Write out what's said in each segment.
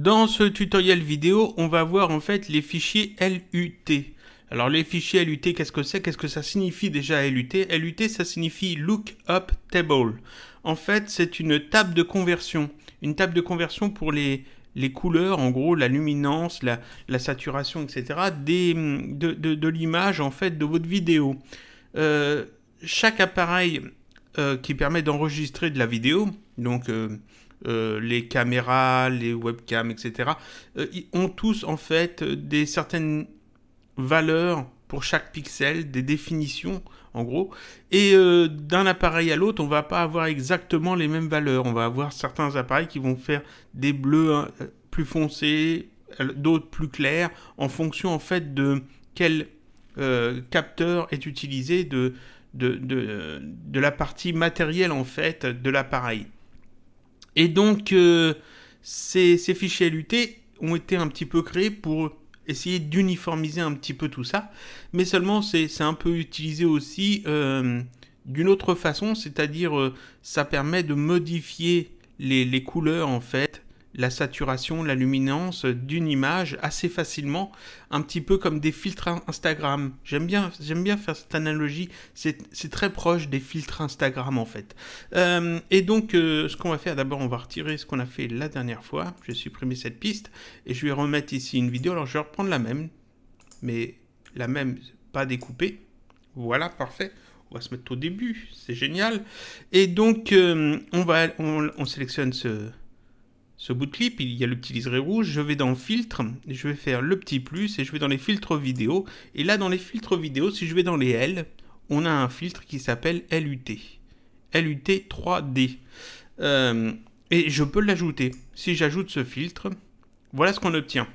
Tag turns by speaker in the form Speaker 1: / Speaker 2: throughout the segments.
Speaker 1: Dans ce tutoriel vidéo, on va voir en fait les fichiers LUT. Alors les fichiers LUT, qu'est-ce que c'est Qu'est-ce que ça signifie déjà LUT LUT, ça signifie Look Up Table. En fait, c'est une table de conversion. Une table de conversion pour les, les couleurs, en gros, la luminance, la, saturation, etc. Des, de, l'image, en fait, de votre vidéo. Euh, chaque appareil euh, qui permet d'enregistrer de la vidéo, donc... Euh, euh, les caméras, les webcams, etc., euh, ont tous en fait euh, des certaines valeurs pour chaque pixel, des définitions en gros. Et d'un appareil à l'autre, on va pas avoir exactement les mêmes valeurs. On va avoir certains appareils qui vont faire des bleus hein, plus foncés, d'autres plus clairs, en fonction en fait de quel capteur est utilisé, de, de, de la partie matérielle en fait de l'appareil. Et donc, euh, ces, fichiers LUT ont été un petit peu créés pour essayer d'uniformiser un petit peu tout ça, mais seulement c'est un peu utilisé aussi euh, d'une autre façon, c'est-à-dire euh, ça permet de modifier les couleurs en fait la saturation, la luminance d'une image assez facilement, un petit peu comme des filtres Instagram. J'aime bien, j'aime bien faire cette analogie, c'est très proche des filtres Instagram en fait. Euh, et donc euh, ce qu'on va faire d'abord, on va retirer ce qu'on a fait la dernière fois, je vais supprimer cette piste, et je vais remettre ici une vidéo, alors je vais reprendre la même, mais la même, pas découpée. Voilà, parfait on va se mettre au début, c'est génial. Et donc, euh, on, va, on sélectionne ce, ce bout de clip, il y a le petit liseré rouge, je vais dans filtre, je vais faire le petit plus et je vais dans les filtres vidéo. Et là, dans les filtres vidéo, si je vais dans les L, on a un filtre qui s'appelle LUT. LUT 3D. Euh, et je peux l'ajouter. Si j'ajoute ce filtre, voilà ce qu'on obtient.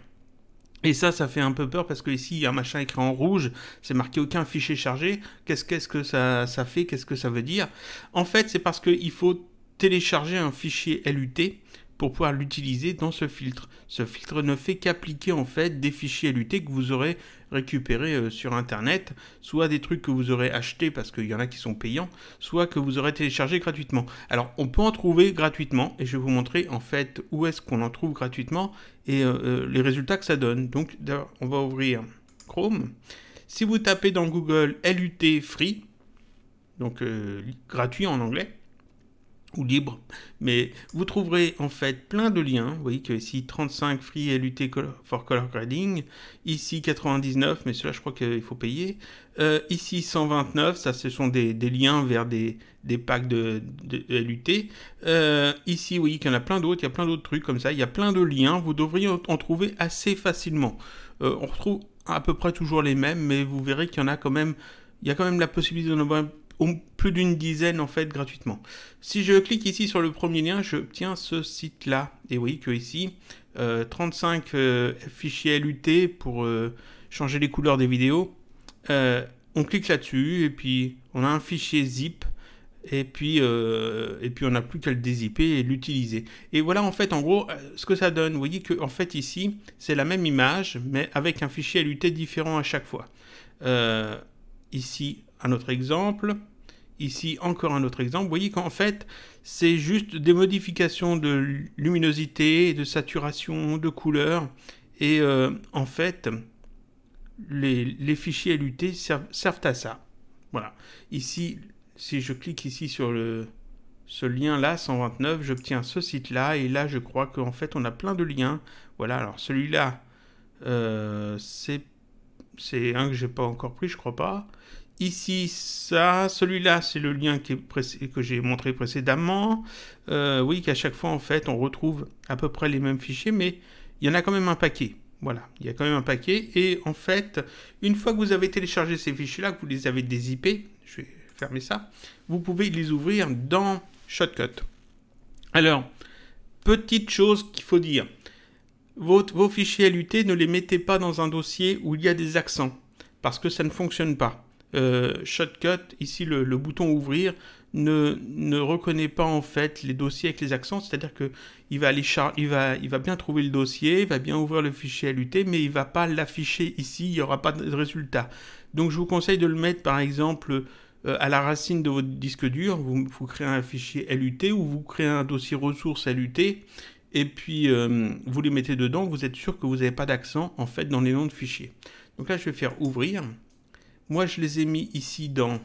Speaker 1: Et ça, ça fait un peu peur parce que ici, il y a un machin écrit en rouge, c'est marqué aucun fichier chargé. Qu'est-ce que ça, ça fait Qu'est-ce que ça veut dire En fait, c'est parce qu'il faut télécharger un fichier LUT pour pouvoir l'utiliser dans ce filtre. Ce filtre ne fait qu'appliquer en fait des fichiers LUT que vous aurez récupérés euh, sur internet, soit des trucs que vous aurez achetés parce qu'il y en a qui sont payants, soit que vous aurez téléchargés gratuitement. Alors on peut en trouver gratuitement et je vais vous montrer en fait où est-ce qu'on en trouve gratuitement et euh, euh, les résultats que ça donne. Donc on va ouvrir Chrome. Si vous tapez dans Google LUT Free, donc gratuit en anglais, libre, mais vous trouverez en fait plein de liens. Vous voyez que ici 35 free LUT for color grading, ici 99, mais cela je crois qu'il faut payer. Euh, ici 129, ça ce sont des, liens vers des, des packs de, LUT. Euh, ici, oui qu'il y en a plein d'autres, il y a plein d'autres trucs comme ça, il y a plein de liens, vous devriez en trouver assez facilement. Euh, on retrouve à peu près toujours les mêmes, mais vous verrez qu'il y en a quand même, il y a quand même la possibilité de plus d'une dizaine en fait gratuitement. Si je clique ici sur le premier lien, j'obtiens ce site là. Et oui, que ici, 35 euh, euh, fichiers LUT pour euh, changer les couleurs des vidéos. on clique là-dessus et puis on a un fichier zip. Et puis, et puis on n'a plus qu'à le dézipper et l'utiliser. Et voilà en fait en gros ce que ça donne. Vous voyez que en fait ici c'est la même image mais avec un fichier LUT différent à chaque fois. ici un autre exemple. Ici, encore un autre exemple. Vous voyez qu'en fait, c'est juste des modifications de luminosité, de saturation, de couleur. Et euh, en fait, les, fichiers LUT servent, à ça. Voilà. Ici, si je clique ici sur le, ce lien-là, 129, j'obtiens ce site-là. Et là, je crois qu'en fait, on a plein de liens. Voilà, alors celui-là, euh, c'est un que j'ai pas encore pris, je crois pas. Ici, ça, celui-là, c'est le lien que j'ai montré précédemment. Euh, oui, qu'à chaque fois, en fait, on retrouve à peu près les mêmes fichiers, mais il y en a quand même un paquet. Voilà, il y a quand même un paquet. Et en fait, une fois que vous avez téléchargé ces fichiers-là, que vous les avez dézippés, je vais fermer ça, vous pouvez les ouvrir dans Shotcut. Alors, petite chose qu'il faut dire. Vos, vos fichiers LUT, ne les mettez pas dans un dossier où il y a des accents, parce que ça ne fonctionne pas. Euh, Shotcut, ici le, bouton ouvrir, ne, reconnaît pas en fait les dossiers avec les accents, c'est-à-dire que il va, il, va, il va bien trouver le dossier, il va bien ouvrir le fichier LUT, mais il va pas l'afficher ici, il n'y aura pas de résultat. Donc je vous conseille de le mettre par exemple euh, à la racine de votre disque dur, vous, créez un fichier LUT ou vous créez un dossier ressources LUT, et puis euh, vous les mettez dedans, vous êtes sûr que vous n'avez pas d'accent en fait dans les noms de fichiers. Donc là je vais faire ouvrir. Moi, je les ai mis ici dans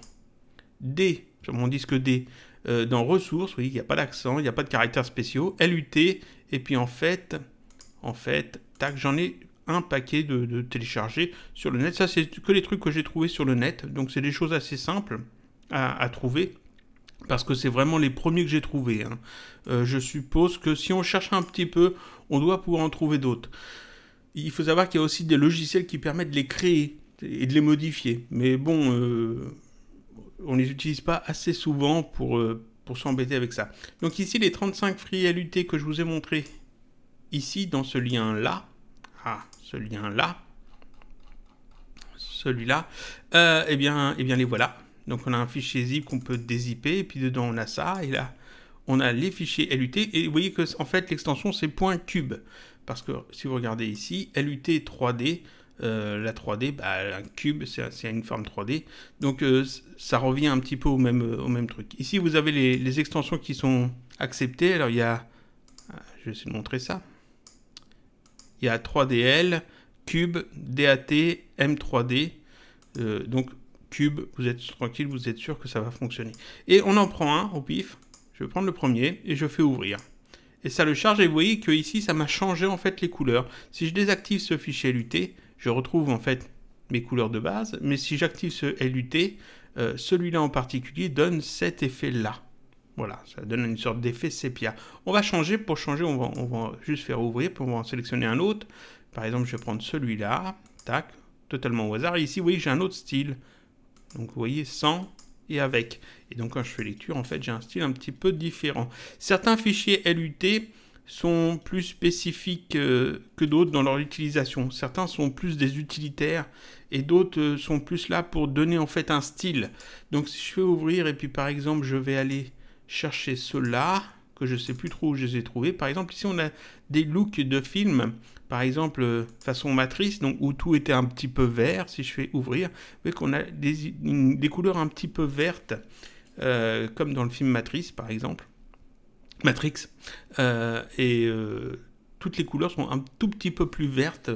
Speaker 1: D, sur mon disque D, euh, dans ressources. Oui, il n'y a pas d'accent, il n'y a pas de caractères spéciaux. LUT. Et puis en fait, en fait, tac, j'en ai un paquet de, téléchargés sur le net. Ça, c'est que les trucs que j'ai trouvés sur le net. Donc, c'est des choses assez simples à, trouver parce que c'est vraiment les premiers que j'ai trouvés. Hein. Euh, je suppose que si on cherche un petit peu, on doit pouvoir en trouver d'autres. Il faut savoir qu'il y a aussi des logiciels qui permettent de les créer et de les modifier. Mais bon, euh, on ne les utilise pas assez souvent pour, euh, pour s'embêter avec ça. Donc ici, les 35 LUT que je vous ai montré ici, dans ce lien-là, ah, ce lien-là, celui-là, euh, eh, bien, eh bien les voilà. Donc on a un fichier zip qu'on peut dézipper, et puis dedans on a ça, et là on a les fichiers LUT, et vous voyez que en fait l'extension c'est .cube, parce que si vous regardez ici, LUT 3D, euh, la 3D, bah, un cube, c'est une forme 3D. Donc euh, ça revient un petit peu au même, euh, truc. Ici, vous avez les, extensions qui sont acceptées. Alors il y a, ah, je vais essayer de montrer ça. Il y a 3DL, Cube, DAT, M3D. donc Cube, vous êtes tranquille, vous êtes sûr que ça va fonctionner. Et on en prend un au pif. Je vais prendre le premier et je fais ouvrir. Et ça le charge et vous voyez que ici ça m'a changé en fait les couleurs. Si je désactive ce fichier LUT, je retrouve en fait mes couleurs de base, mais si j'active ce LUT, euh, celui-là en particulier donne cet effet-là. Voilà, ça donne une sorte d'effet sépia. On va changer, pour changer, on va, juste faire ouvrir, pour en sélectionner un autre. Par exemple, je vais prendre celui-là, tac, totalement au hasard. ici, vous voyez, j'ai un autre style. Donc, vous voyez, sans et avec. Et donc, quand je fais lecture, en fait, j'ai un style un petit peu différent. Certains fichiers LUT sont plus spécifiques euh, que d'autres dans leur utilisation. Certains sont plus des utilitaires et d'autres euh, sont plus là pour donner en fait un style. Donc si je fais ouvrir et puis par exemple je vais aller chercher ceux-là, que je sais plus trop où je les ai trouvés. Par exemple ici on a des looks de films, par exemple euh, façon matrice, donc où tout était un petit peu vert. Si je fais ouvrir, vous voyez qu'on a des, couleurs un petit peu vertes, comme dans le film Matrice par exemple. Matrix. Euh, et euh, toutes les couleurs sont un tout petit peu plus vertes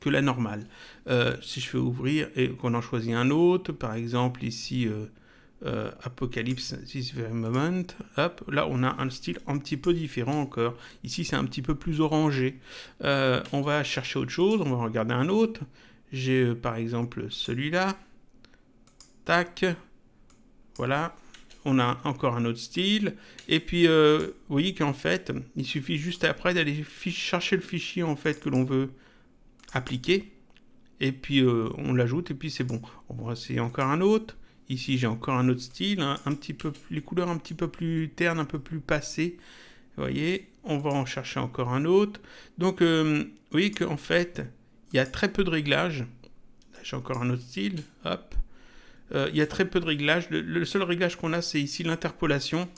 Speaker 1: que la normale. Euh, si je fais ouvrir et qu'on en choisit un autre, par exemple ici Apocalypse This Very Moment, hop, là on a un style un petit peu différent encore. Ici c'est un petit peu plus orangé. on va chercher autre chose, on va regarder un autre. J'ai par exemple celui-là. Tac. Voilà on a encore un autre style. Et puis, euh, vous voyez qu'en fait, il suffit juste après d'aller chercher le fichier en fait que l'on veut appliquer. Et puis, euh, on l'ajoute et puis c'est bon. On va essayer encore un autre. Ici, j'ai encore un autre style, hein, un petit peu, les couleurs un petit peu plus ternes, un peu plus passées. Vous voyez, on va en chercher encore un autre. Donc, euh, vous voyez qu'en fait, il y a très peu de réglages. j'ai encore un autre style. Hop. Euh, il y a très peu de réglages. Le, seul réglage qu'on a, c'est ici l'interpolation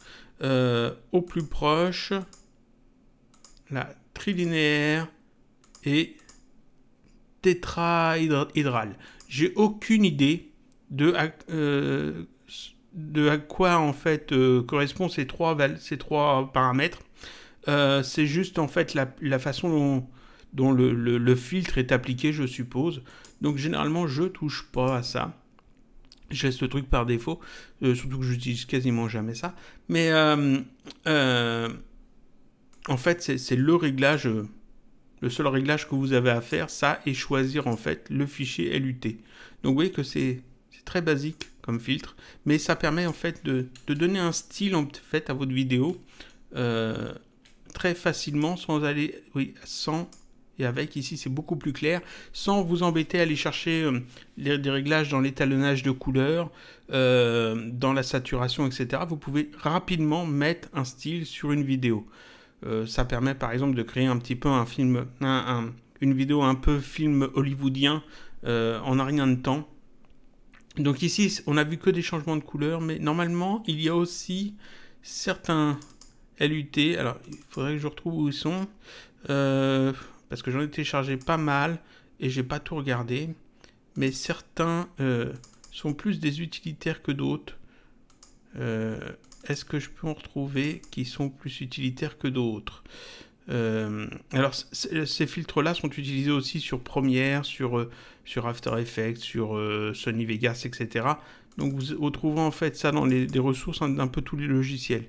Speaker 1: euh, au plus proche, la trilinéaire et tétrahydrale. J'ai aucune idée de à, euh, quoi en fait correspond correspondent ces trois, paramètres. c'est juste en fait la, façon dont, le, le filtre est appliqué, je suppose. Donc généralement, je touche pas à ça. J'ai ce truc par défaut, euh, surtout que j'utilise quasiment jamais ça. Mais euh, euh, en fait, c'est le réglage, le seul réglage que vous avez à faire, ça, et choisir en fait le fichier LUT. Donc vous voyez que c'est très basique comme filtre, mais ça permet en fait de, de donner un style en fait à votre vidéo très facilement sans aller, oui, sans et avec. Ici, c'est beaucoup plus clair, sans vous embêter à aller chercher euh, des réglages dans l'étalonnage de couleurs, euh, dans la saturation, etc. Vous pouvez rapidement mettre un style sur une vidéo. Euh, ça permet, par exemple, de créer un petit peu un film, une vidéo un peu film hollywoodien en un rien de temps. Donc ici, on a vu que des changements de couleurs, mais normalement, il y a aussi certains LUT. Alors, il faudrait que je retrouve où ils sont. Euh, parce que j'en ai téléchargé pas mal et j'ai pas tout regardé. Mais certains euh, sont plus des utilitaires que d'autres. Euh, est-ce que je peux en retrouver qui sont plus utilitaires que d'autres euh, alors, ces filtres-là sont utilisés aussi sur Premiere, sur, sur After Effects, sur Sony Vegas, etc. Donc, vous retrouvez en fait ça dans les, ressources d'un peu tous les logiciels.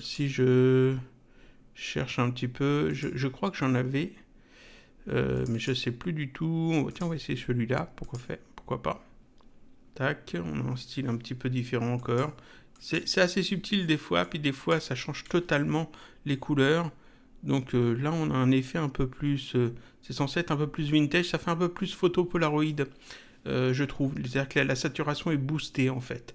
Speaker 1: si je cherche un petit peu. Je, crois que j'en avais, euh, mais je sais plus du tout. Tiens, on va essayer celui-là. Pourquoi faire Pourquoi pas Tac, on a un style un petit peu différent encore. C'est assez subtil des fois, puis des fois ça change totalement les couleurs. Donc euh, là, on a un effet un peu plus. Euh, c'est censé être un peu plus vintage, ça fait un peu plus photo Polaroid. je trouve, c'est-à-dire que la, la, saturation est boostée en fait.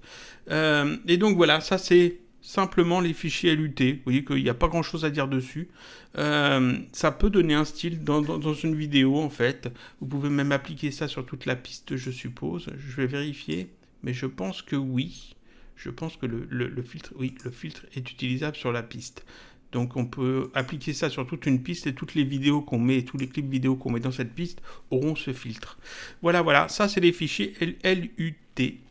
Speaker 1: et donc voilà, ça c'est simplement les fichiers LUT. Vous voyez qu'il n'y a pas grand chose à dire dessus. Euh, ça peut donner un style dans, une vidéo en fait. Vous pouvez même appliquer ça sur toute la piste, je suppose. Je vais vérifier, mais je pense que oui. Je pense que le, filtre, oui, le filtre est utilisable sur la piste. Donc on peut appliquer ça sur toute une piste et toutes les vidéos qu'on met, tous les clips vidéo qu'on met dans cette piste auront ce filtre. Voilà, voilà, ça c'est les fichiers LUT.